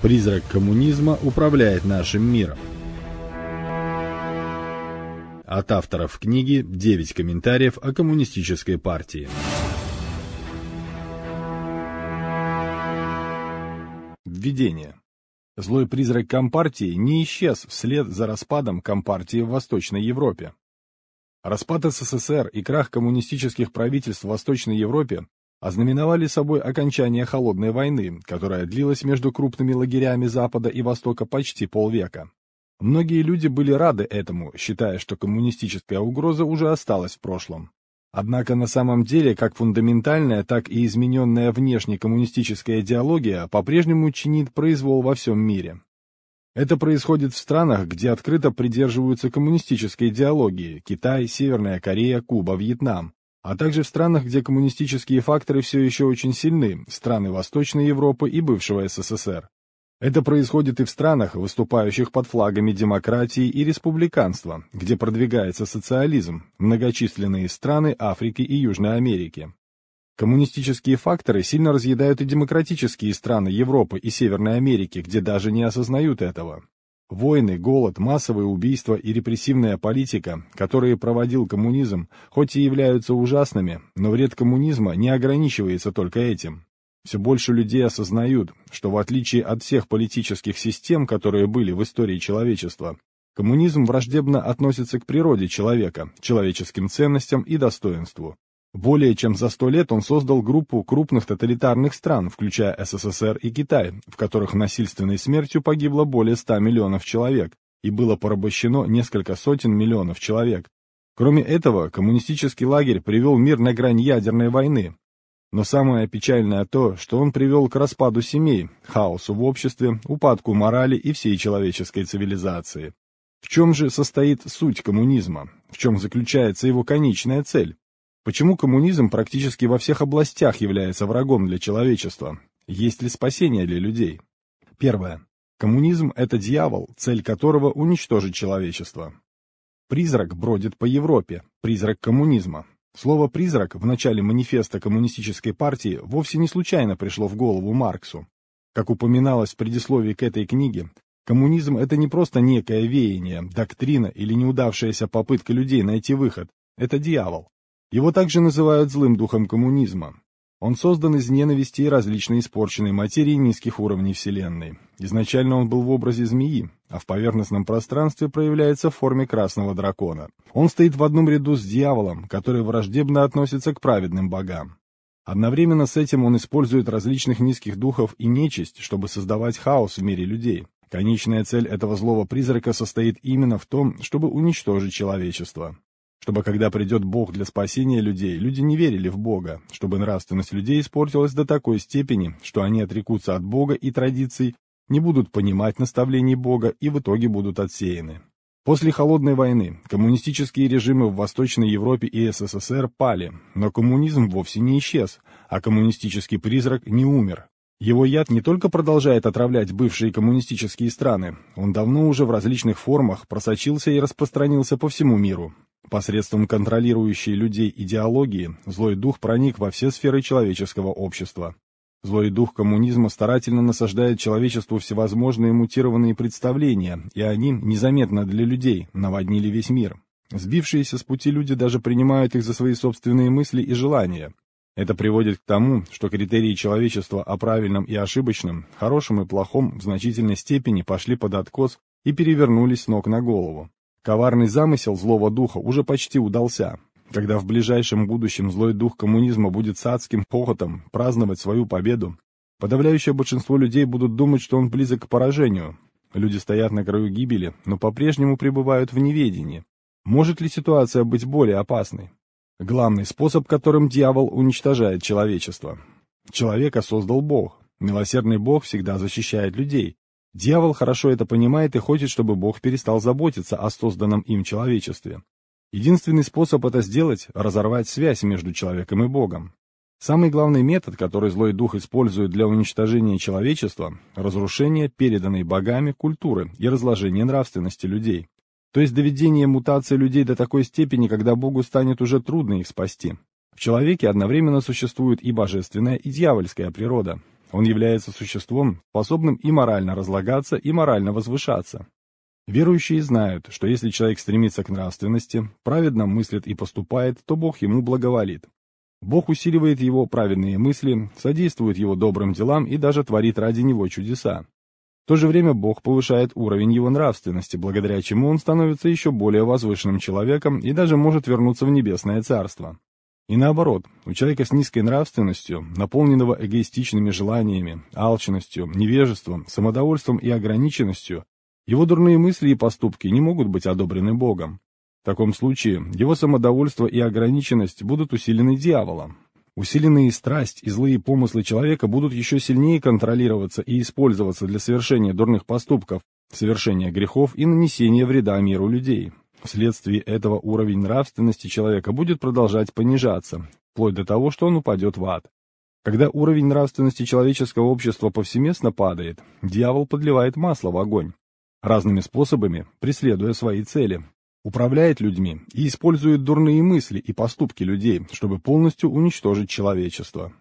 Призрак коммунизма управляет нашим миром. От авторов книги 9 комментариев о коммунистической партии. Введение. Злой призрак Компартии не исчез вслед за распадом Компартии в Восточной Европе. Распад СССР и крах коммунистических правительств в Восточной Европе ознаменовали собой окончание Холодной войны, которая длилась между крупными лагерями Запада и Востока почти полвека. Многие люди были рады этому, считая, что коммунистическая угроза уже осталась в прошлом. Однако на самом деле как фундаментальная, так и измененная внешне коммунистическая идеология по-прежнему чинит произвол во всем мире. Это происходит в странах, где открыто придерживаются коммунистической идеологии – Китай, Северная Корея, Куба, Вьетнам, а также в странах, где коммунистические факторы все еще очень сильны, страны Восточной Европы и бывшего СССР. Это происходит и в странах, выступающих под флагами демократии и республиканства, где продвигается социализм, многочисленные страны Африки и Южной Америки. Коммунистические факторы сильно разъедают и демократические страны Европы и Северной Америки, где даже не осознают этого. Войны, голод, массовые убийства и репрессивная политика, которые проводил коммунизм, хоть и являются ужасными, но вред коммунизма не ограничивается только этим. Все больше людей осознают, что в отличие от всех политических систем, которые были в истории человечества, коммунизм враждебно относится к природе человека, человеческим ценностям и достоинству. Более чем за сто лет он создал группу крупных тоталитарных стран, включая СССР и Китай, в которых насильственной смертью погибло более 100 миллионов человек и было порабощено несколько сотен миллионов человек. Кроме этого, коммунистический лагерь привел мир на грань ядерной войны. Но самое печальное то, что он привел к распаду семей, хаосу в обществе, упадку морали и всей человеческой цивилизации. В чем же состоит суть коммунизма? В чем заключается его конечная цель? Почему коммунизм практически во всех областях является врагом для человечества? Есть ли спасение для людей? Первое. Коммунизм – это дьявол, цель которого – уничтожить человечество. Призрак бродит по Европе, призрак коммунизма. Слово «призрак» в начале манифеста коммунистической партии вовсе не случайно пришло в голову Марксу. Как упоминалось в предисловии к этой книге, коммунизм – это не просто некое веяние, доктрина или неудавшаяся попытка людей найти выход. Это дьявол. Его также называют злым духом коммунизма. Он создан из ненависти и различной испорченной материи низких уровней Вселенной. Изначально он был в образе змеи, а в поверхностном пространстве проявляется в форме красного дракона. Он стоит в одном ряду с дьяволом, который враждебно относится к праведным богам. Одновременно с этим он использует различных низких духов и нечисть, чтобы создавать хаос в мире людей. Конечная цель этого злого призрака состоит именно в том, чтобы уничтожить человечество чтобы когда придет Бог для спасения людей, люди не верили в Бога, чтобы нравственность людей испортилась до такой степени, что они отрекутся от Бога и традиций, не будут понимать наставлений Бога и в итоге будут отсеяны. После Холодной войны коммунистические режимы в Восточной Европе и СССР пали, но коммунизм вовсе не исчез, а коммунистический призрак не умер. Его яд не только продолжает отравлять бывшие коммунистические страны, он давно уже в различных формах просочился и распространился по всему миру. Посредством контролирующей людей идеологии злой дух проник во все сферы человеческого общества. Злой дух коммунизма старательно насаждает человечеству всевозможные мутированные представления, и они, незаметно для людей, наводнили весь мир. Сбившиеся с пути люди даже принимают их за свои собственные мысли и желания. Это приводит к тому, что критерии человечества о правильном и ошибочном, хорошем и плохом в значительной степени пошли под откос и перевернулись с ног на голову. Коварный замысел злого духа уже почти удался. Когда в ближайшем будущем злой дух коммунизма будет с адским хохотом праздновать свою победу, подавляющее большинство людей будут думать, что он близок к поражению. Люди стоят на краю гибели, но по-прежнему пребывают в неведении. Может ли ситуация быть более опасной? Главный способ, которым дьявол уничтожает человечество. Человека создал Бог. Милосердный Бог всегда защищает людей. Дьявол хорошо это понимает и хочет, чтобы Бог перестал заботиться о созданном им человечестве. Единственный способ это сделать – разорвать связь между человеком и Богом. Самый главный метод, который злой дух использует для уничтожения человечества – разрушение переданной богами культуры и разложение нравственности людей то есть доведение мутации людей до такой степени, когда Богу станет уже трудно их спасти. В человеке одновременно существует и божественная, и дьявольская природа. Он является существом, способным и морально разлагаться, и морально возвышаться. Верующие знают, что если человек стремится к нравственности, праведно мыслит и поступает, то Бог ему благоволит. Бог усиливает его праведные мысли, содействует его добрым делам и даже творит ради него чудеса то же время Бог повышает уровень его нравственности, благодаря чему он становится еще более возвышенным человеком и даже может вернуться в небесное царство. И наоборот, у человека с низкой нравственностью, наполненного эгоистичными желаниями, алчностью, невежеством, самодовольством и ограниченностью, его дурные мысли и поступки не могут быть одобрены Богом. В таком случае его самодовольство и ограниченность будут усилены дьяволом, Усиленные страсть и злые помыслы человека будут еще сильнее контролироваться и использоваться для совершения дурных поступков, совершения грехов и нанесения вреда миру людей. Вследствие этого уровень нравственности человека будет продолжать понижаться, вплоть до того, что он упадет в ад. Когда уровень нравственности человеческого общества повсеместно падает, дьявол подливает масло в огонь, разными способами преследуя свои цели, управляет людьми и использует дурные мысли и поступки людей, чтобы полностью уничтожить человечество.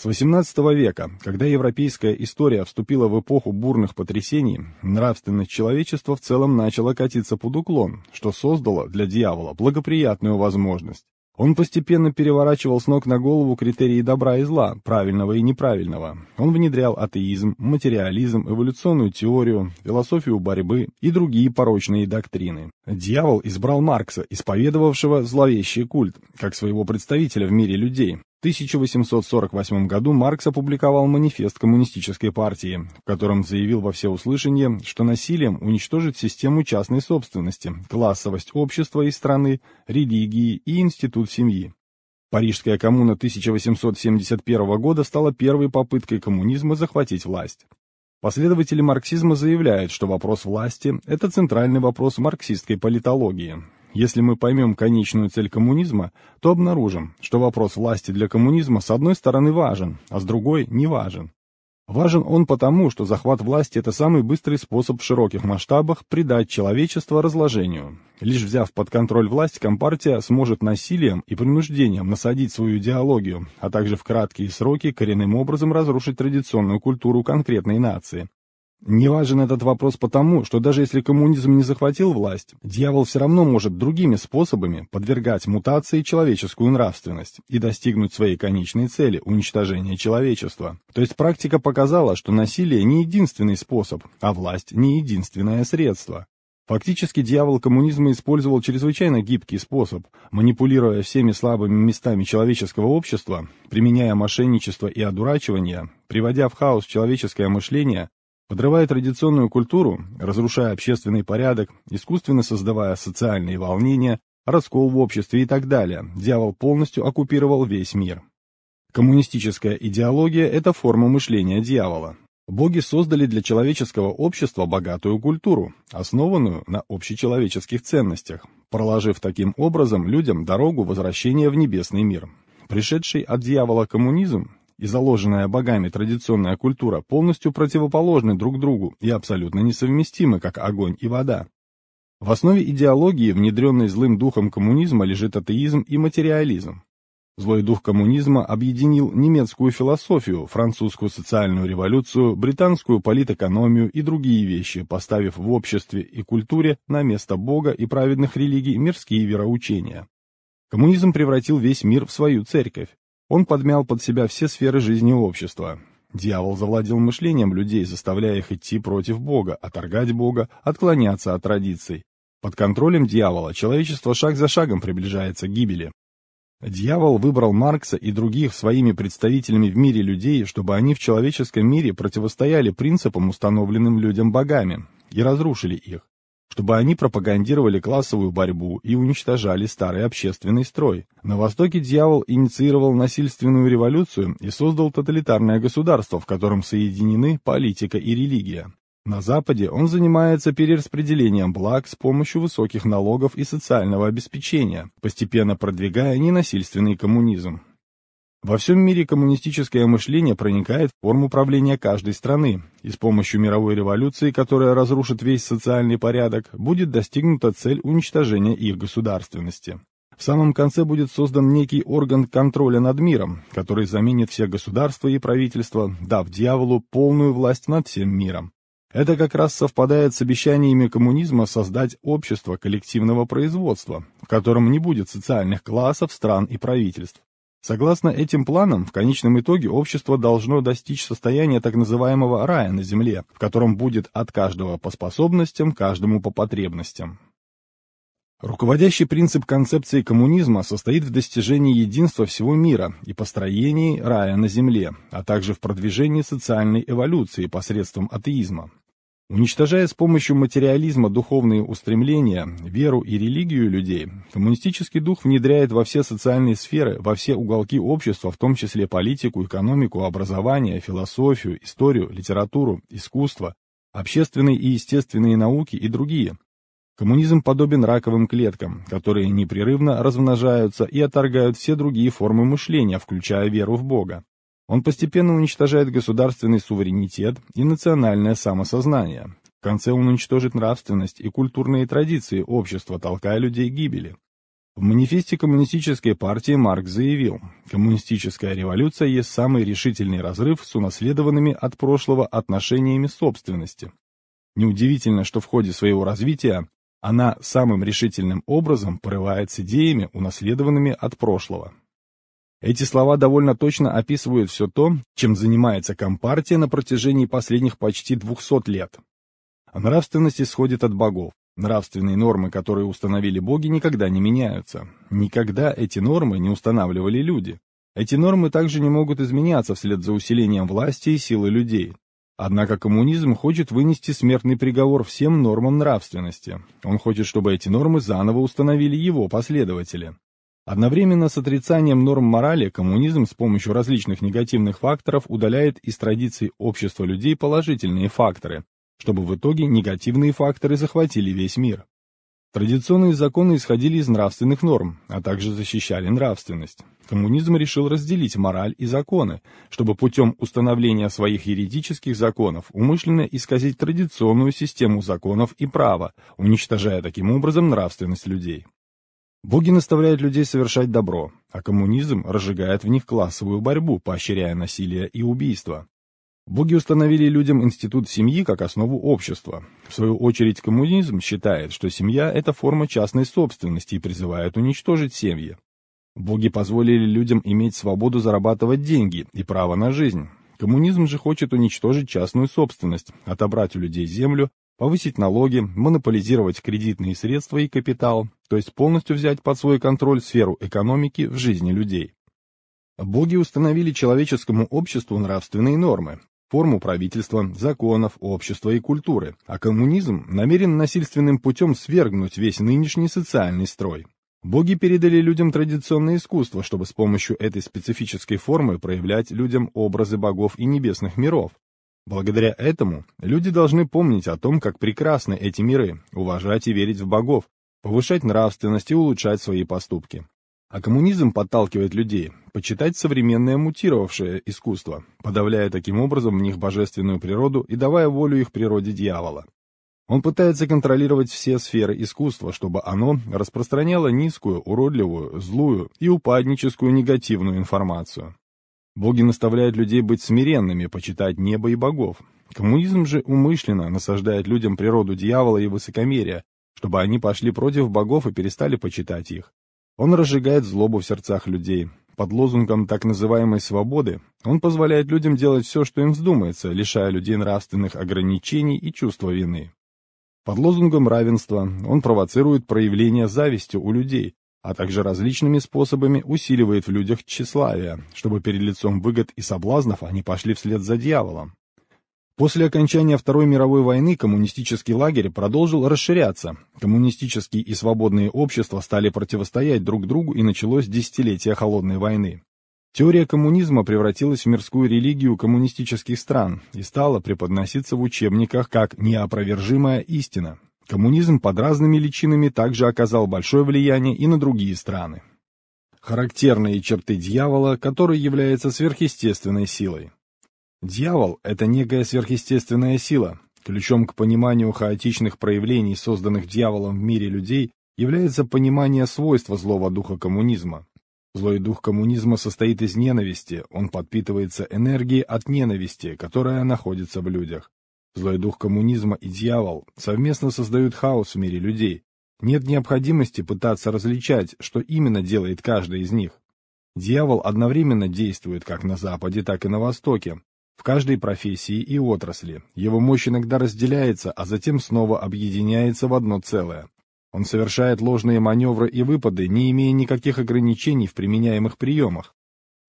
С XVIII века, когда европейская история вступила в эпоху бурных потрясений, нравственность человечества в целом начала катиться под уклон, что создало для дьявола благоприятную возможность он постепенно переворачивал с ног на голову критерии добра и зла, правильного и неправильного. Он внедрял атеизм, материализм, эволюционную теорию, философию борьбы и другие порочные доктрины. Дьявол избрал Маркса, исповедовавшего зловещий культ, как своего представителя в мире людей. 1848 году Маркс опубликовал манифест коммунистической партии, в котором заявил во всеуслышание, что насилием уничтожит систему частной собственности, классовость общества и страны, религии и институт семьи. Парижская коммуна 1871 года стала первой попыткой коммунизма захватить власть. Последователи марксизма заявляют, что вопрос власти – это центральный вопрос марксистской политологии, если мы поймем конечную цель коммунизма, то обнаружим, что вопрос власти для коммунизма с одной стороны важен, а с другой не важен. Важен он потому, что захват власти – это самый быстрый способ в широких масштабах придать человечество разложению. Лишь взяв под контроль власть, Компартия сможет насилием и принуждением насадить свою идеологию, а также в краткие сроки коренным образом разрушить традиционную культуру конкретной нации, не важен этот вопрос потому, что даже если коммунизм не захватил власть, дьявол все равно может другими способами подвергать мутации человеческую нравственность и достигнуть своей конечной цели – уничтожения человечества. То есть практика показала, что насилие не единственный способ, а власть не единственное средство. Фактически дьявол коммунизма использовал чрезвычайно гибкий способ, манипулируя всеми слабыми местами человеческого общества, применяя мошенничество и одурачивание, приводя в хаос человеческое мышление, подрывая традиционную культуру, разрушая общественный порядок, искусственно создавая социальные волнения, раскол в обществе и так далее, дьявол полностью оккупировал весь мир. Коммунистическая идеология – это форма мышления дьявола. Боги создали для человеческого общества богатую культуру, основанную на общечеловеческих ценностях, проложив таким образом людям дорогу возвращения в небесный мир. Пришедший от дьявола коммунизм и заложенная богами традиционная культура полностью противоположны друг другу и абсолютно несовместимы, как огонь и вода. В основе идеологии, внедренной злым духом коммунизма, лежит атеизм и материализм. Злой дух коммунизма объединил немецкую философию, французскую социальную революцию, британскую политэкономию и другие вещи, поставив в обществе и культуре на место Бога и праведных религий мирские вероучения. Коммунизм превратил весь мир в свою церковь. Он подмял под себя все сферы жизни общества. Дьявол завладел мышлением людей, заставляя их идти против Бога, отторгать Бога, отклоняться от традиций. Под контролем дьявола человечество шаг за шагом приближается к гибели. Дьявол выбрал Маркса и других своими представителями в мире людей, чтобы они в человеческом мире противостояли принципам, установленным людям богами, и разрушили их чтобы они пропагандировали классовую борьбу и уничтожали старый общественный строй. На Востоке дьявол инициировал насильственную революцию и создал тоталитарное государство, в котором соединены политика и религия. На Западе он занимается перераспределением благ с помощью высоких налогов и социального обеспечения, постепенно продвигая ненасильственный коммунизм. Во всем мире коммунистическое мышление проникает в форму правления каждой страны, и с помощью мировой революции, которая разрушит весь социальный порядок, будет достигнута цель уничтожения их государственности. В самом конце будет создан некий орган контроля над миром, который заменит все государства и правительства, дав дьяволу полную власть над всем миром. Это как раз совпадает с обещаниями коммунизма создать общество коллективного производства, в котором не будет социальных классов, стран и правительств. Согласно этим планам, в конечном итоге общество должно достичь состояния так называемого рая на Земле, в котором будет от каждого по способностям, каждому по потребностям. Руководящий принцип концепции коммунизма состоит в достижении единства всего мира и построении рая на Земле, а также в продвижении социальной эволюции посредством атеизма. Уничтожая с помощью материализма духовные устремления, веру и религию людей, коммунистический дух внедряет во все социальные сферы, во все уголки общества, в том числе политику, экономику, образование, философию, историю, литературу, искусство, общественные и естественные науки и другие. Коммунизм подобен раковым клеткам, которые непрерывно размножаются и отторгают все другие формы мышления, включая веру в Бога. Он постепенно уничтожает государственный суверенитет и национальное самосознание. В конце он уничтожит нравственность и культурные традиции общества, толкая людей к гибели. В манифесте Коммунистической партии Маркс заявил, «Коммунистическая революция есть самый решительный разрыв с унаследованными от прошлого отношениями собственности». Неудивительно, что в ходе своего развития она самым решительным образом порывает с идеями, унаследованными от прошлого. Эти слова довольно точно описывают все то, чем занимается Компартия на протяжении последних почти 200 лет. Нравственность исходит от богов. Нравственные нормы, которые установили боги, никогда не меняются. Никогда эти нормы не устанавливали люди. Эти нормы также не могут изменяться вслед за усилением власти и силы людей. Однако коммунизм хочет вынести смертный приговор всем нормам нравственности. Он хочет, чтобы эти нормы заново установили его последователи. Одновременно с отрицанием норм морали коммунизм с помощью различных негативных факторов удаляет из традиций общества людей положительные факторы, чтобы в итоге негативные факторы захватили весь мир. Традиционные законы исходили из нравственных норм, а также защищали нравственность. Коммунизм решил разделить мораль и законы, чтобы путем установления своих юридических законов умышленно исказить традиционную систему законов и права, уничтожая таким образом нравственность людей. Боги наставляют людей совершать добро, а коммунизм разжигает в них классовую борьбу, поощряя насилие и убийство. Боги установили людям институт семьи как основу общества. В свою очередь коммунизм считает, что семья – это форма частной собственности и призывает уничтожить семьи. Боги позволили людям иметь свободу зарабатывать деньги и право на жизнь. Коммунизм же хочет уничтожить частную собственность, отобрать у людей землю, повысить налоги, монополизировать кредитные средства и капитал, то есть полностью взять под свой контроль сферу экономики в жизни людей. Боги установили человеческому обществу нравственные нормы, форму правительства, законов, общества и культуры, а коммунизм намерен насильственным путем свергнуть весь нынешний социальный строй. Боги передали людям традиционное искусство, чтобы с помощью этой специфической формы проявлять людям образы богов и небесных миров, Благодаря этому люди должны помнить о том, как прекрасны эти миры, уважать и верить в богов, повышать нравственность и улучшать свои поступки. А коммунизм подталкивает людей почитать современное мутировавшее искусство, подавляя таким образом в них божественную природу и давая волю их природе дьявола. Он пытается контролировать все сферы искусства, чтобы оно распространяло низкую, уродливую, злую и упадническую негативную информацию. Боги наставляют людей быть смиренными, почитать небо и богов. Коммунизм же умышленно насаждает людям природу дьявола и высокомерия, чтобы они пошли против богов и перестали почитать их. Он разжигает злобу в сердцах людей. Под лозунгом так называемой «свободы» он позволяет людям делать все, что им вздумается, лишая людей нравственных ограничений и чувства вины. Под лозунгом равенства он провоцирует проявление зависти у людей, а также различными способами усиливает в людях тщеславие, чтобы перед лицом выгод и соблазнов они пошли вслед за дьяволом. После окончания Второй мировой войны коммунистический лагерь продолжил расширяться. Коммунистические и свободные общества стали противостоять друг другу и началось десятилетие Холодной войны. Теория коммунизма превратилась в мирскую религию коммунистических стран и стала преподноситься в учебниках как неопровержимая истина. Коммунизм под разными личинами также оказал большое влияние и на другие страны. Характерные черты дьявола, который является сверхъестественной силой. Дьявол – это некая сверхъестественная сила. Ключом к пониманию хаотичных проявлений, созданных дьяволом в мире людей, является понимание свойства злого духа коммунизма. Злой дух коммунизма состоит из ненависти, он подпитывается энергией от ненависти, которая находится в людях. Злой дух коммунизма и дьявол совместно создают хаос в мире людей. Нет необходимости пытаться различать, что именно делает каждый из них. Дьявол одновременно действует как на Западе, так и на Востоке, в каждой профессии и отрасли. Его мощь иногда разделяется, а затем снова объединяется в одно целое. Он совершает ложные маневры и выпады, не имея никаких ограничений в применяемых приемах.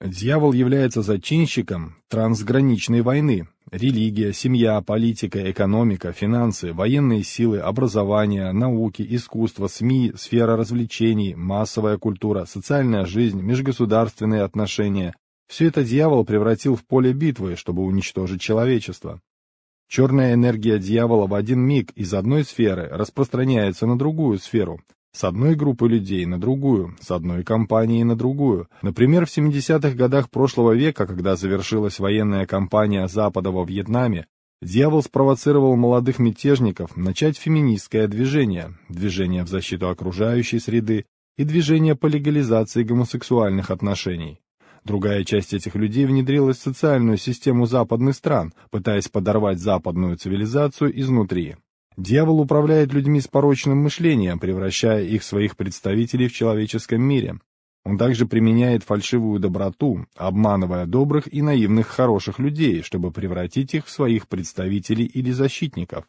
Дьявол является зачинщиком трансграничной войны. Религия, семья, политика, экономика, финансы, военные силы, образование, науки, искусство, СМИ, сфера развлечений, массовая культура, социальная жизнь, межгосударственные отношения – все это дьявол превратил в поле битвы, чтобы уничтожить человечество. Черная энергия дьявола в один миг из одной сферы распространяется на другую сферу, с одной группы людей на другую, с одной компании на другую. Например, в 70-х годах прошлого века, когда завершилась военная кампания Запада во Вьетнаме, Дьявол спровоцировал молодых мятежников начать феминистское движение, движение в защиту окружающей среды и движение по легализации гомосексуальных отношений. Другая часть этих людей внедрилась в социальную систему западных стран, пытаясь подорвать западную цивилизацию изнутри. Дьявол управляет людьми с порочным мышлением, превращая их своих представителей в человеческом мире. Он также применяет фальшивую доброту, обманывая добрых и наивных хороших людей, чтобы превратить их в своих представителей или защитников.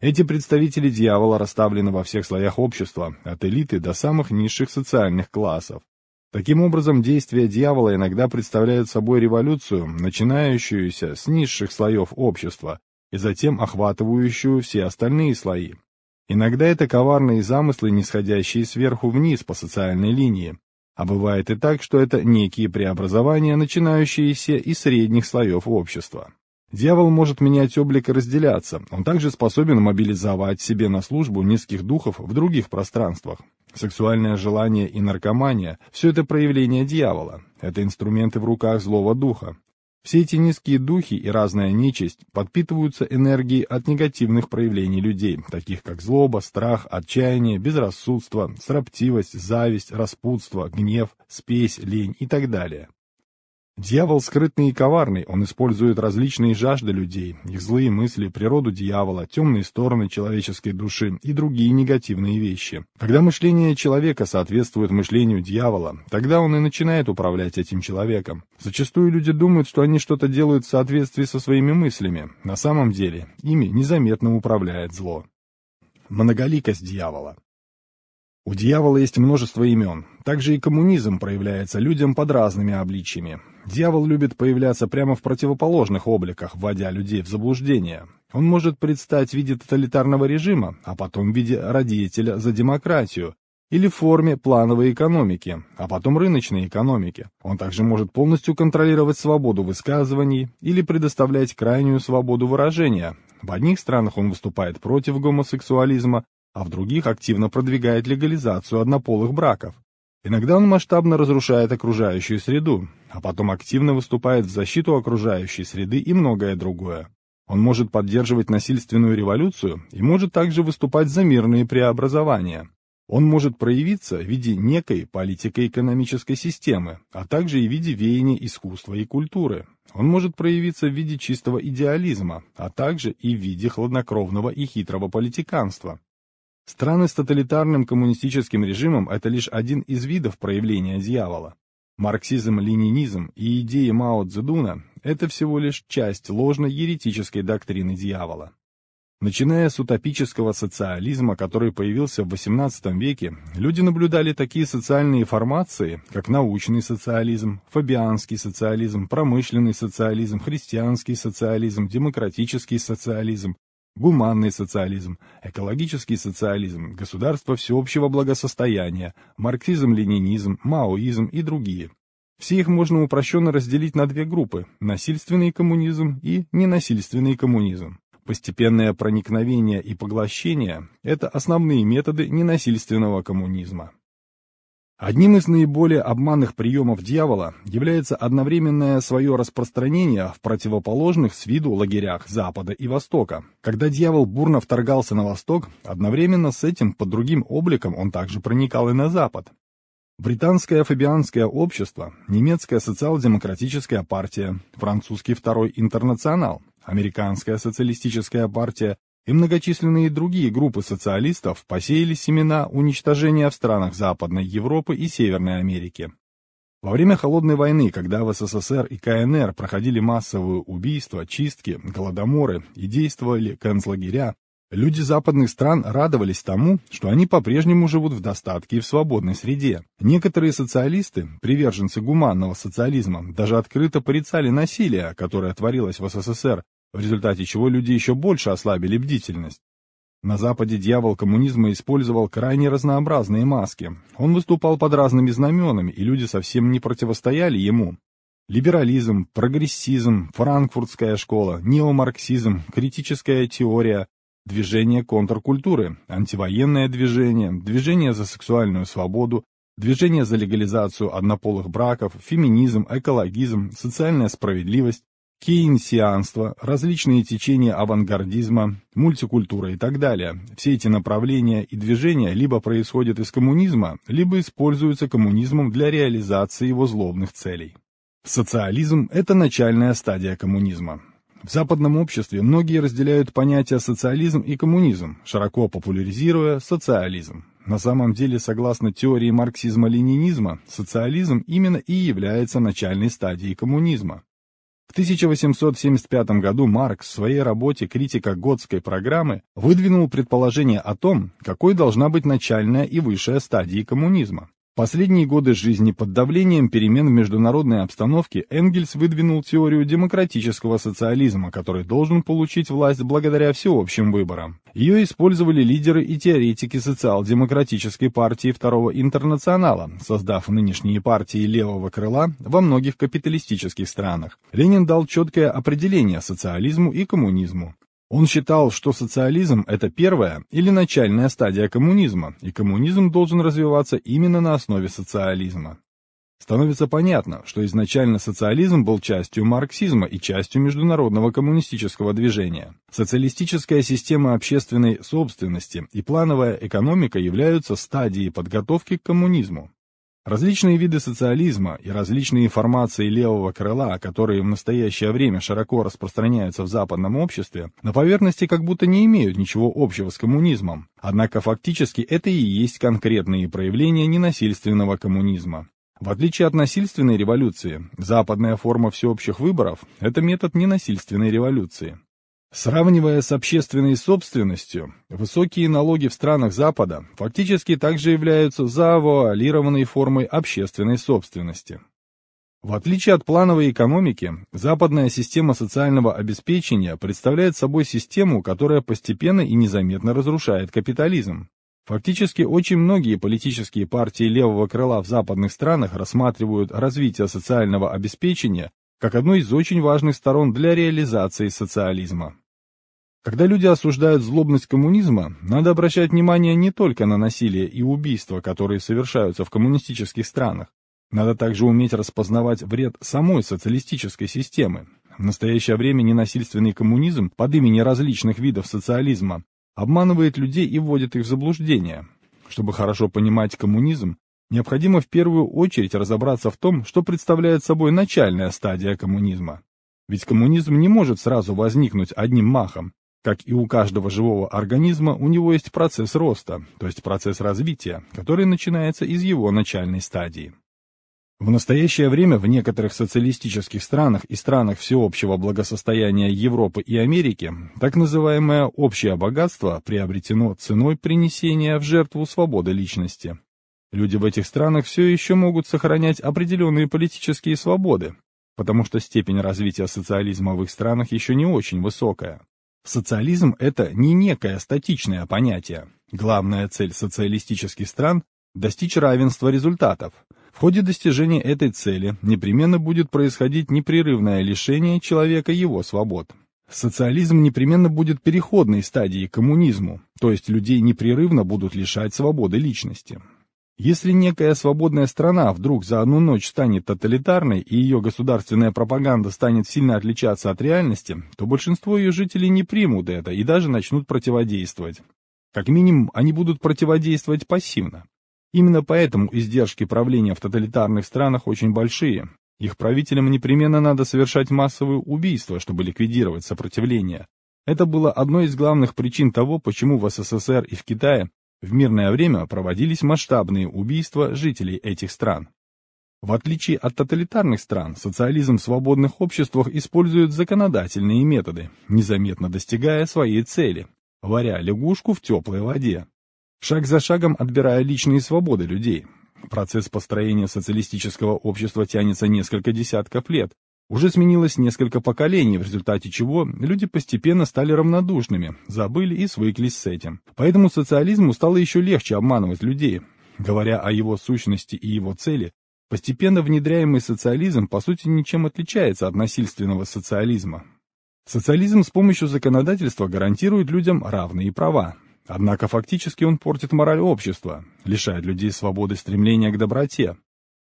Эти представители дьявола расставлены во всех слоях общества, от элиты до самых низших социальных классов. Таким образом, действия дьявола иногда представляют собой революцию, начинающуюся с низших слоев общества, и затем охватывающую все остальные слои. Иногда это коварные замыслы, нисходящие сверху вниз по социальной линии, а бывает и так, что это некие преобразования, начинающиеся из средних слоев общества. Дьявол может менять облик и разделяться, он также способен мобилизовать себе на службу низких духов в других пространствах. Сексуальное желание и наркомания – все это проявление дьявола, это инструменты в руках злого духа. Все эти низкие духи и разная нечисть подпитываются энергией от негативных проявлений людей, таких как злоба, страх, отчаяние, безрассудство, сраптивость, зависть, распутство, гнев, спесь, лень и так далее. Дьявол скрытный и коварный, он использует различные жажды людей, их злые мысли, природу дьявола, темные стороны человеческой души и другие негативные вещи. Когда мышление человека соответствует мышлению дьявола, тогда он и начинает управлять этим человеком. Зачастую люди думают, что они что-то делают в соответствии со своими мыслями. На самом деле, ими незаметно управляет зло. Многоликость дьявола. У дьявола есть множество имен. Также и коммунизм проявляется людям под разными обличиями. Дьявол любит появляться прямо в противоположных обликах, вводя людей в заблуждение. Он может предстать в виде тоталитарного режима, а потом в виде родителя за демократию, или в форме плановой экономики, а потом рыночной экономики. Он также может полностью контролировать свободу высказываний или предоставлять крайнюю свободу выражения. В одних странах он выступает против гомосексуализма, а в других активно продвигает легализацию однополых браков. Иногда он масштабно разрушает окружающую среду, а потом активно выступает в защиту окружающей среды и многое другое. Он может поддерживать насильственную революцию и может также выступать за мирные преобразования. Он может проявиться в виде некой политико-экономической системы, а также и в виде веяния искусства и культуры. Он может проявиться в виде чистого идеализма, а также и в виде хладнокровного и хитрого политиканства. Страны с тоталитарным коммунистическим режимом – это лишь один из видов проявления дьявола. Марксизм, ленинизм и идеи Мао Цзэдуна – это всего лишь часть ложной еретической доктрины дьявола. Начиная с утопического социализма, который появился в XVIII веке, люди наблюдали такие социальные формации, как научный социализм, фабианский социализм, промышленный социализм, христианский социализм, демократический социализм, гуманный социализм, экологический социализм, государство всеобщего благосостояния, марксизм-ленинизм, маоизм и другие. Все их можно упрощенно разделить на две группы – насильственный коммунизм и ненасильственный коммунизм. Постепенное проникновение и поглощение – это основные методы ненасильственного коммунизма. Одним из наиболее обманных приемов дьявола является одновременное свое распространение в противоположных с виду лагерях Запада и Востока. Когда дьявол бурно вторгался на Восток, одновременно с этим под другим обликом он также проникал и на Запад. Британское фабианское общество, немецкая социал-демократическая партия, французский второй интернационал, американская социалистическая партия, и многочисленные другие группы социалистов посеяли семена уничтожения в странах Западной Европы и Северной Америки. Во время Холодной войны, когда в СССР и КНР проходили массовые убийства, чистки, голодоморы и действовали концлагеря, люди западных стран радовались тому, что они по-прежнему живут в достатке и в свободной среде. Некоторые социалисты, приверженцы гуманного социализма, даже открыто порицали насилие, которое творилось в СССР в результате чего люди еще больше ослабили бдительность. На Западе дьявол коммунизма использовал крайне разнообразные маски. Он выступал под разными знаменами, и люди совсем не противостояли ему. Либерализм, прогрессизм, франкфуртская школа, неомарксизм, критическая теория, движение контркультуры, антивоенное движение, движение за сексуальную свободу, движение за легализацию однополых браков, феминизм, экологизм, социальная справедливость, Кейнсианство, различные течения авангардизма, мультикультура и так далее. Все эти направления и движения либо происходят из коммунизма, либо используются коммунизмом для реализации его злобных целей. Социализм – это начальная стадия коммунизма. В западном обществе многие разделяют понятия социализм и коммунизм, широко популяризируя социализм. На самом деле, согласно теории марксизма-ленинизма, социализм именно и является начальной стадией коммунизма. В 1875 году Маркс в своей работе «Критика Готской программы» выдвинул предположение о том, какой должна быть начальная и высшая стадии коммунизма последние годы жизни под давлением перемен в международной обстановке Энгельс выдвинул теорию демократического социализма, который должен получить власть благодаря всеобщим выборам. Ее использовали лидеры и теоретики социал-демократической партии Второго Интернационала, создав нынешние партии левого крыла во многих капиталистических странах. Ленин дал четкое определение социализму и коммунизму. Он считал, что социализм – это первая или начальная стадия коммунизма, и коммунизм должен развиваться именно на основе социализма. Становится понятно, что изначально социализм был частью марксизма и частью международного коммунистического движения. Социалистическая система общественной собственности и плановая экономика являются стадией подготовки к коммунизму. Различные виды социализма и различные информации левого крыла, которые в настоящее время широко распространяются в западном обществе, на поверхности как будто не имеют ничего общего с коммунизмом, однако фактически это и есть конкретные проявления ненасильственного коммунизма. В отличие от насильственной революции, западная форма всеобщих выборов – это метод ненасильственной революции. Сравнивая с общественной собственностью, высокие налоги в странах Запада фактически также являются завуалированной формой общественной собственности. В отличие от плановой экономики, западная система социального обеспечения представляет собой систему, которая постепенно и незаметно разрушает капитализм. Фактически очень многие политические партии левого крыла в западных странах рассматривают развитие социального обеспечения как одной из очень важных сторон для реализации социализма. Когда люди осуждают злобность коммунизма, надо обращать внимание не только на насилие и убийства, которые совершаются в коммунистических странах. Надо также уметь распознавать вред самой социалистической системы. В настоящее время ненасильственный коммунизм под имени различных видов социализма обманывает людей и вводит их в заблуждение. Чтобы хорошо понимать коммунизм, необходимо в первую очередь разобраться в том, что представляет собой начальная стадия коммунизма. Ведь коммунизм не может сразу возникнуть одним махом. Как и у каждого живого организма, у него есть процесс роста, то есть процесс развития, который начинается из его начальной стадии. В настоящее время в некоторых социалистических странах и странах всеобщего благосостояния Европы и Америки так называемое общее богатство приобретено ценой принесения в жертву свободы личности – Люди в этих странах все еще могут сохранять определенные политические свободы, потому что степень развития социализма в их странах еще не очень высокая. Социализм – это не некое статичное понятие. Главная цель социалистических стран – достичь равенства результатов. В ходе достижения этой цели непременно будет происходить непрерывное лишение человека его свобод. Социализм непременно будет переходной стадией к коммунизму, то есть людей непрерывно будут лишать свободы личности. Если некая свободная страна вдруг за одну ночь станет тоталитарной и ее государственная пропаганда станет сильно отличаться от реальности, то большинство ее жителей не примут это и даже начнут противодействовать. Как минимум, они будут противодействовать пассивно. Именно поэтому издержки правления в тоталитарных странах очень большие. Их правителям непременно надо совершать массовые убийства, чтобы ликвидировать сопротивление. Это было одной из главных причин того, почему в СССР и в Китае в мирное время проводились масштабные убийства жителей этих стран. В отличие от тоталитарных стран, социализм в свободных обществах использует законодательные методы, незаметно достигая своей цели, варя лягушку в теплой воде. Шаг за шагом отбирая личные свободы людей. Процесс построения социалистического общества тянется несколько десятков лет, уже сменилось несколько поколений, в результате чего люди постепенно стали равнодушными, забыли и свыклись с этим. Поэтому социализму стало еще легче обманывать людей. Говоря о его сущности и его цели, постепенно внедряемый социализм по сути ничем отличается от насильственного социализма. Социализм с помощью законодательства гарантирует людям равные права. Однако фактически он портит мораль общества, лишает людей свободы стремления к доброте,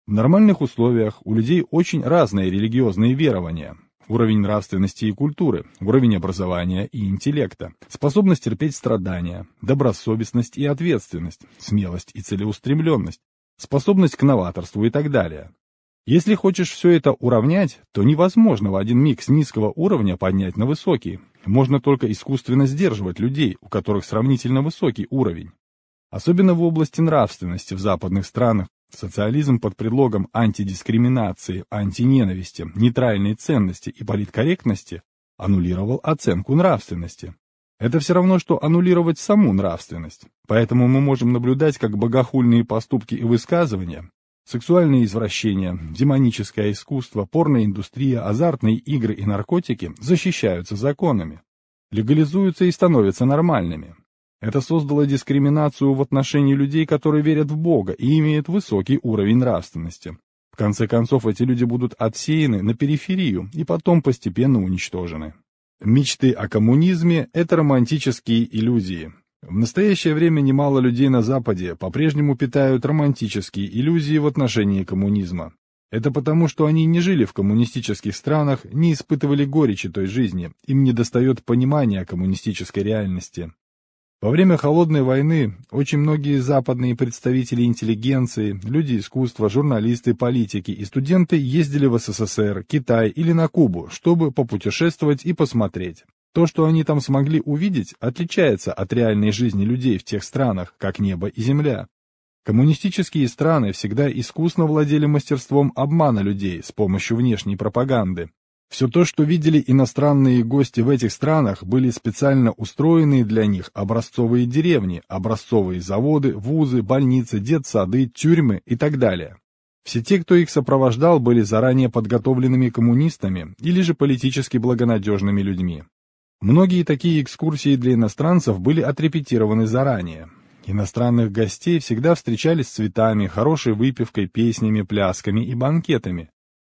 в нормальных условиях у людей очень разные религиозные верования, уровень нравственности и культуры, уровень образования и интеллекта, способность терпеть страдания, добросовестность и ответственность, смелость и целеустремленность, способность к новаторству и так далее. Если хочешь все это уравнять, то невозможно в один миг с низкого уровня поднять на высокий. Можно только искусственно сдерживать людей, у которых сравнительно высокий уровень. Особенно в области нравственности в западных странах Социализм под предлогом антидискриминации, антиненависти, нейтральной ценности и политкорректности аннулировал оценку нравственности. Это все равно, что аннулировать саму нравственность. Поэтому мы можем наблюдать, как богохульные поступки и высказывания, сексуальные извращения, демоническое искусство, порноиндустрия, азартные игры и наркотики защищаются законами, легализуются и становятся нормальными. Это создало дискриминацию в отношении людей, которые верят в Бога и имеют высокий уровень нравственности. В конце концов, эти люди будут отсеяны на периферию и потом постепенно уничтожены. Мечты о коммунизме – это романтические иллюзии. В настоящее время немало людей на Западе по-прежнему питают романтические иллюзии в отношении коммунизма. Это потому, что они не жили в коммунистических странах, не испытывали горечи той жизни, им недостает понимания коммунистической реальности. Во время Холодной войны очень многие западные представители интеллигенции, люди искусства, журналисты, политики и студенты ездили в СССР, Китай или на Кубу, чтобы попутешествовать и посмотреть. То, что они там смогли увидеть, отличается от реальной жизни людей в тех странах, как небо и земля. Коммунистические страны всегда искусно владели мастерством обмана людей с помощью внешней пропаганды, все то, что видели иностранные гости в этих странах, были специально устроенные для них образцовые деревни, образцовые заводы, вузы, больницы, детсады, тюрьмы и так далее. Все те, кто их сопровождал, были заранее подготовленными коммунистами или же политически благонадежными людьми. Многие такие экскурсии для иностранцев были отрепетированы заранее. Иностранных гостей всегда встречали с цветами, хорошей выпивкой, песнями, плясками и банкетами.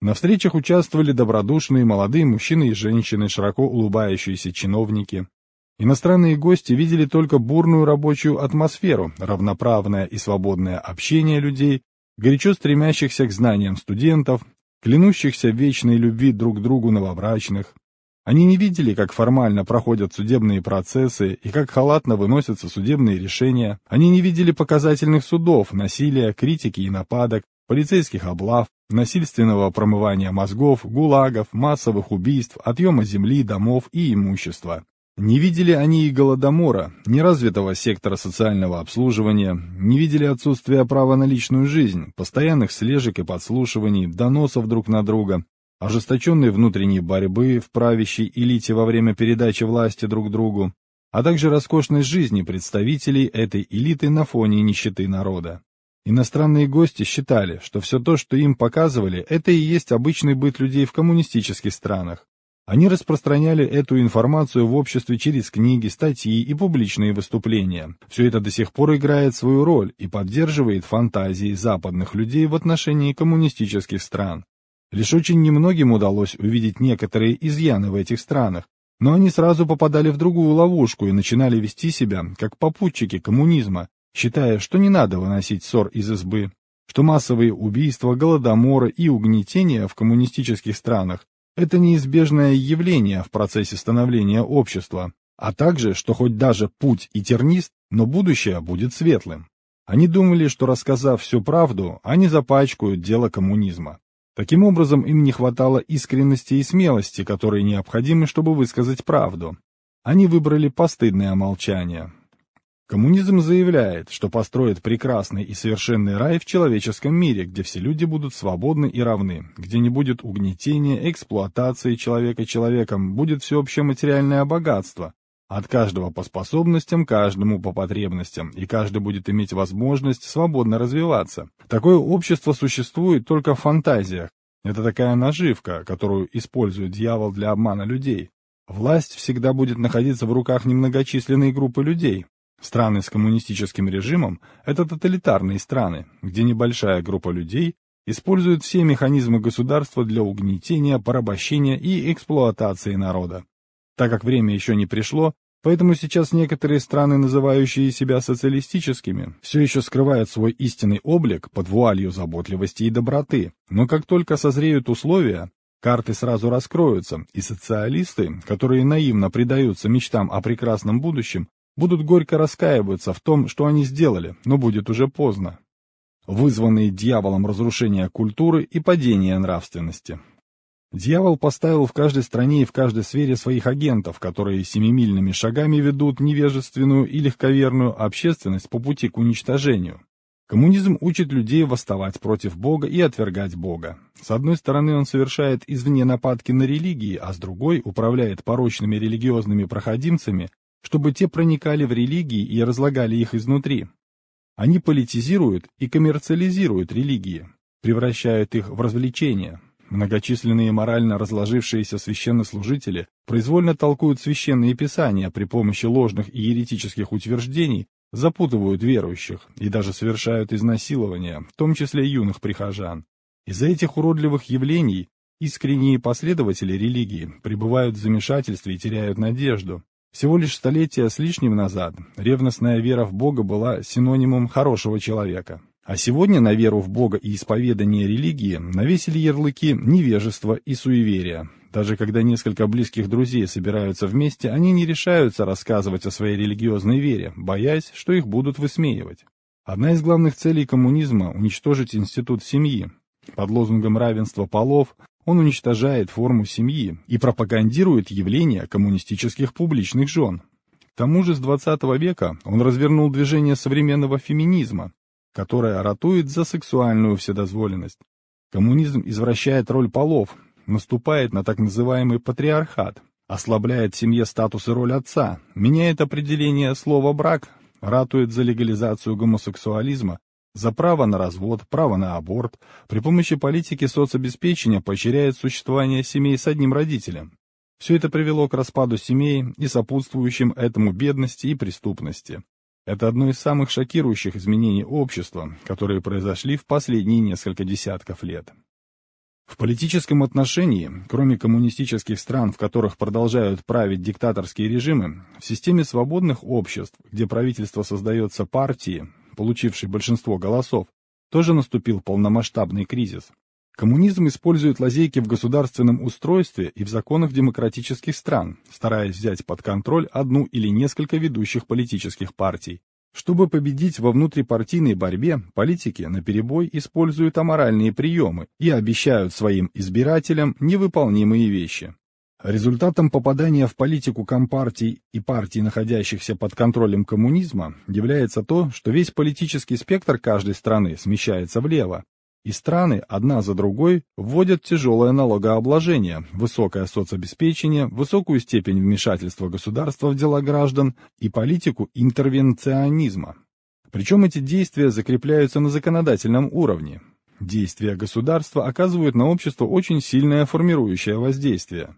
На встречах участвовали добродушные молодые мужчины и женщины, широко улыбающиеся чиновники. Иностранные гости видели только бурную рабочую атмосферу, равноправное и свободное общение людей, горячо стремящихся к знаниям студентов, клянущихся вечной любви друг к другу новобрачных. Они не видели, как формально проходят судебные процессы и как халатно выносятся судебные решения. Они не видели показательных судов, насилия, критики и нападок, полицейских облав, насильственного промывания мозгов, гулагов, массовых убийств, отъема земли, домов и имущества. Не видели они и голодомора, неразвитого сектора социального обслуживания, не видели отсутствия права на личную жизнь, постоянных слежек и подслушиваний, доносов друг на друга, ожесточенной внутренней борьбы в правящей элите во время передачи власти друг другу, а также роскошной жизни представителей этой элиты на фоне нищеты народа. Иностранные гости считали, что все то, что им показывали, это и есть обычный быт людей в коммунистических странах. Они распространяли эту информацию в обществе через книги, статьи и публичные выступления. Все это до сих пор играет свою роль и поддерживает фантазии западных людей в отношении коммунистических стран. Лишь очень немногим удалось увидеть некоторые изъяны в этих странах, но они сразу попадали в другую ловушку и начинали вести себя как попутчики коммунизма, считая, что не надо выносить ссор из избы, что массовые убийства, голодоморы и угнетения в коммунистических странах – это неизбежное явление в процессе становления общества, а также, что хоть даже путь и тернист, но будущее будет светлым. Они думали, что рассказав всю правду, они запачкают дело коммунизма. Таким образом, им не хватало искренности и смелости, которые необходимы, чтобы высказать правду. Они выбрали постыдное молчание, Коммунизм заявляет, что построит прекрасный и совершенный рай в человеческом мире, где все люди будут свободны и равны, где не будет угнетения, эксплуатации человека человеком, будет всеобщее материальное богатство, от каждого по способностям, каждому по потребностям, и каждый будет иметь возможность свободно развиваться. Такое общество существует только в фантазиях. Это такая наживка, которую использует дьявол для обмана людей. Власть всегда будет находиться в руках немногочисленной группы людей, Страны с коммунистическим режимом – это тоталитарные страны, где небольшая группа людей использует все механизмы государства для угнетения, порабощения и эксплуатации народа. Так как время еще не пришло, поэтому сейчас некоторые страны, называющие себя социалистическими, все еще скрывают свой истинный облик под вуалью заботливости и доброты, но как только созреют условия, Карты сразу раскроются, и социалисты, которые наивно предаются мечтам о прекрасном будущем, будут горько раскаиваться в том, что они сделали, но будет уже поздно. Вызванные дьяволом разрушения культуры и падения нравственности. Дьявол поставил в каждой стране и в каждой сфере своих агентов, которые семимильными шагами ведут невежественную и легковерную общественность по пути к уничтожению. Коммунизм учит людей восставать против Бога и отвергать Бога. С одной стороны, он совершает извне нападки на религии, а с другой управляет порочными религиозными проходимцами, чтобы те проникали в религии и разлагали их изнутри. Они политизируют и коммерциализируют религии, превращают их в развлечения. Многочисленные морально разложившиеся священнослужители произвольно толкуют священные писания при помощи ложных и еретических утверждений, запутывают верующих и даже совершают изнасилования, в том числе юных прихожан. Из-за этих уродливых явлений искренние последователи религии пребывают в замешательстве и теряют надежду, всего лишь столетия с лишним назад ревностная вера в Бога была синонимом хорошего человека. А сегодня на веру в Бога и исповедание религии навесили ярлыки невежества и суеверия. Даже когда несколько близких друзей собираются вместе, они не решаются рассказывать о своей религиозной вере, боясь, что их будут высмеивать. Одна из главных целей коммунизма – уничтожить институт семьи. Под лозунгом равенства полов он уничтожает форму семьи и пропагандирует явление коммунистических публичных жен. К тому же с 20 века он развернул движение современного феминизма, которое ратует за сексуальную вседозволенность. Коммунизм извращает роль полов, наступает на так называемый патриархат, ослабляет в семье статус и роль отца, меняет определение слова «брак», ратует за легализацию гомосексуализма за право на развод, право на аборт при помощи политики соцобеспечения поощряет существование семей с одним родителем. Все это привело к распаду семей и сопутствующим этому бедности и преступности. Это одно из самых шокирующих изменений общества, которые произошли в последние несколько десятков лет. В политическом отношении, кроме коммунистических стран, в которых продолжают править диктаторские режимы, в системе свободных обществ, где правительство создается партии, получивший большинство голосов, тоже наступил полномасштабный кризис. Коммунизм использует лазейки в государственном устройстве и в законах демократических стран, стараясь взять под контроль одну или несколько ведущих политических партий. Чтобы победить во внутрипартийной борьбе, политики наперебой используют аморальные приемы и обещают своим избирателям невыполнимые вещи. Результатом попадания в политику компартий и партий, находящихся под контролем коммунизма, является то, что весь политический спектр каждой страны смещается влево, и страны одна за другой вводят тяжелое налогообложение, высокое соцобеспечение, высокую степень вмешательства государства в дела граждан и политику интервенционизма. Причем эти действия закрепляются на законодательном уровне. Действия государства оказывают на общество очень сильное формирующее воздействие.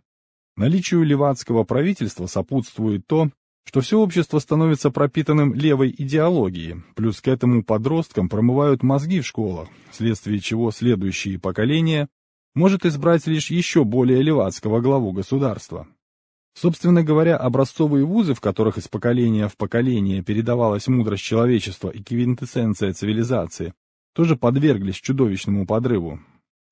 Наличию левацкого правительства сопутствует то, что все общество становится пропитанным левой идеологией, плюс к этому подросткам промывают мозги в школах, вследствие чего следующие поколения может избрать лишь еще более левацкого главу государства. Собственно говоря, образцовые вузы, в которых из поколения в поколение передавалась мудрость человечества и квинтэссенция цивилизации, тоже подверглись чудовищному подрыву,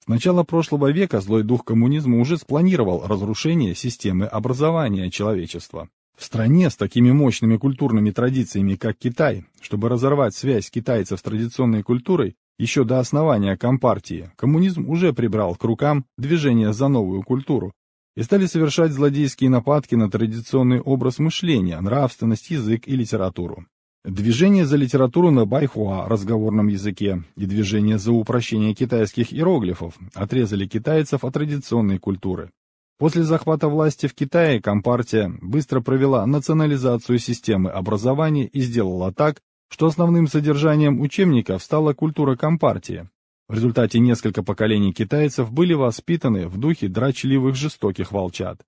начала прошлого века злой дух коммунизма уже спланировал разрушение системы образования человечества. В стране с такими мощными культурными традициями, как Китай, чтобы разорвать связь китайцев с традиционной культурой, еще до основания Компартии коммунизм уже прибрал к рукам движение за новую культуру и стали совершать злодейские нападки на традиционный образ мышления, нравственность, язык и литературу. Движение за литературу на байхуа, разговорном языке, и движение за упрощение китайских иероглифов отрезали китайцев от традиционной культуры. После захвата власти в Китае Компартия быстро провела национализацию системы образования и сделала так, что основным содержанием учебников стала культура Компартии. В результате несколько поколений китайцев были воспитаны в духе драчливых жестоких волчат.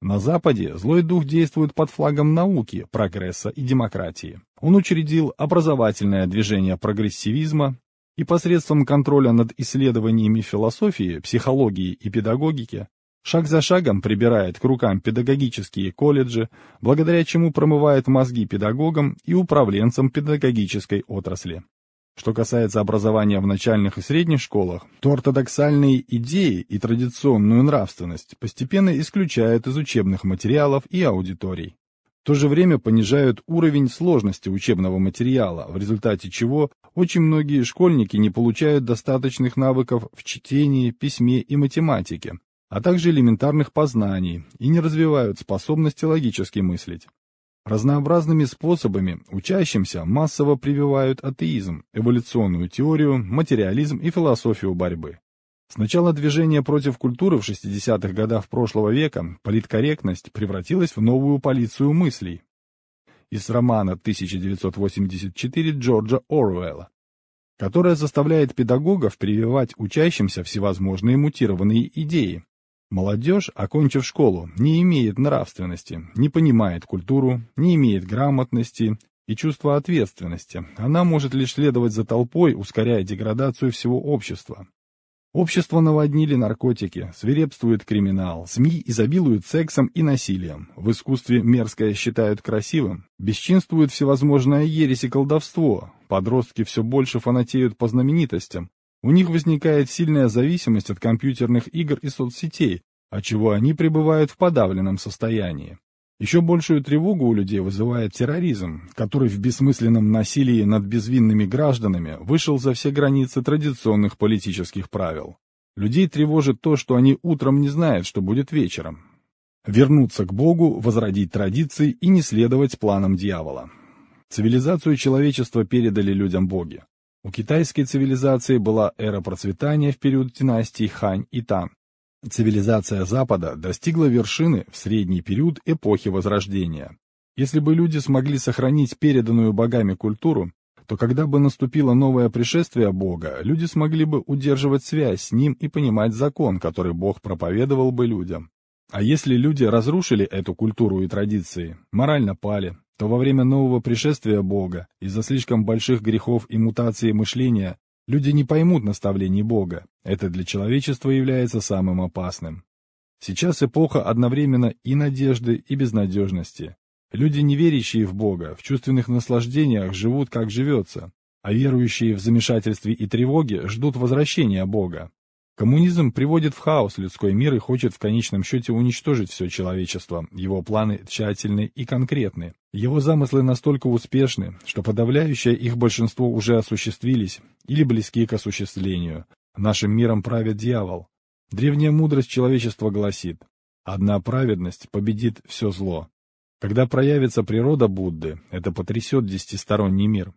На Западе злой дух действует под флагом науки, прогресса и демократии он учредил образовательное движение прогрессивизма и посредством контроля над исследованиями философии, психологии и педагогики шаг за шагом прибирает к рукам педагогические колледжи, благодаря чему промывает мозги педагогам и управленцам педагогической отрасли. Что касается образования в начальных и средних школах, то ортодоксальные идеи и традиционную нравственность постепенно исключают из учебных материалов и аудиторий то же время понижают уровень сложности учебного материала, в результате чего очень многие школьники не получают достаточных навыков в чтении, письме и математике, а также элементарных познаний и не развивают способности логически мыслить. Разнообразными способами учащимся массово прививают атеизм, эволюционную теорию, материализм и философию борьбы. С начала движения против культуры в 60-х годах прошлого века политкорректность превратилась в новую полицию мыслей. Из романа 1984 Джорджа Оруэлла, которая заставляет педагогов прививать учащимся всевозможные мутированные идеи. Молодежь, окончив школу, не имеет нравственности, не понимает культуру, не имеет грамотности и чувства ответственности. Она может лишь следовать за толпой, ускоряя деградацию всего общества. Общество наводнили наркотики, свирепствует криминал, СМИ изобилуют сексом и насилием, в искусстве мерзкое считают красивым, бесчинствует всевозможная ересь и колдовство, подростки все больше фанатеют по знаменитостям, у них возникает сильная зависимость от компьютерных игр и соцсетей, от чего они пребывают в подавленном состоянии. Еще большую тревогу у людей вызывает терроризм, который в бессмысленном насилии над безвинными гражданами вышел за все границы традиционных политических правил. Людей тревожит то, что они утром не знают, что будет вечером. Вернуться к Богу, возродить традиции и не следовать планам дьявола. Цивилизацию человечества передали людям боги. У китайской цивилизации была эра процветания в период династий Хань и Тан, Цивилизация Запада достигла вершины в средний период эпохи Возрождения. Если бы люди смогли сохранить переданную богами культуру, то когда бы наступило новое пришествие Бога, люди смогли бы удерживать связь с Ним и понимать закон, который Бог проповедовал бы людям. А если люди разрушили эту культуру и традиции, морально пали, то во время нового пришествия Бога из-за слишком больших грехов и мутации мышления Люди не поймут наставлений Бога, это для человечества является самым опасным. Сейчас эпоха одновременно и надежды, и безнадежности. Люди, не верящие в Бога, в чувственных наслаждениях живут, как живется, а верующие в замешательстве и тревоге ждут возвращения Бога. Коммунизм приводит в хаос людской мир и хочет в конечном счете уничтожить все человечество. Его планы тщательны и конкретны. Его замыслы настолько успешны, что подавляющее их большинство уже осуществились или близки к осуществлению. Нашим миром правит дьявол. Древняя мудрость человечества гласит «Одна праведность победит все зло». Когда проявится природа Будды, это потрясет десятисторонний мир.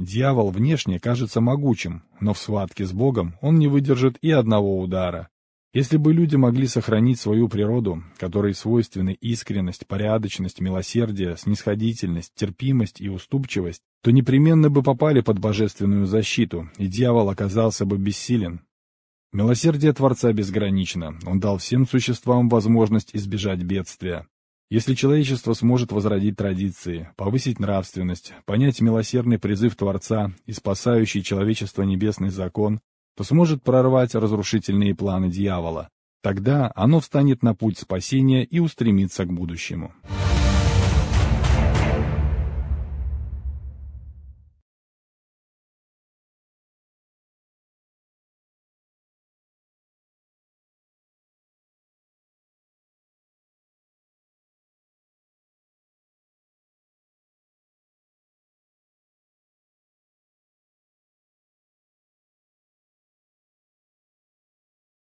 Дьявол внешне кажется могучим, но в схватке с Богом он не выдержит и одного удара. Если бы люди могли сохранить свою природу, которой свойственны искренность, порядочность, милосердие, снисходительность, терпимость и уступчивость, то непременно бы попали под божественную защиту, и дьявол оказался бы бессилен. Милосердие Творца безгранично, он дал всем существам возможность избежать бедствия. Если человечество сможет возродить традиции, повысить нравственность, понять милосердный призыв Творца и спасающий человечество небесный закон, то сможет прорвать разрушительные планы дьявола. Тогда оно встанет на путь спасения и устремится к будущему.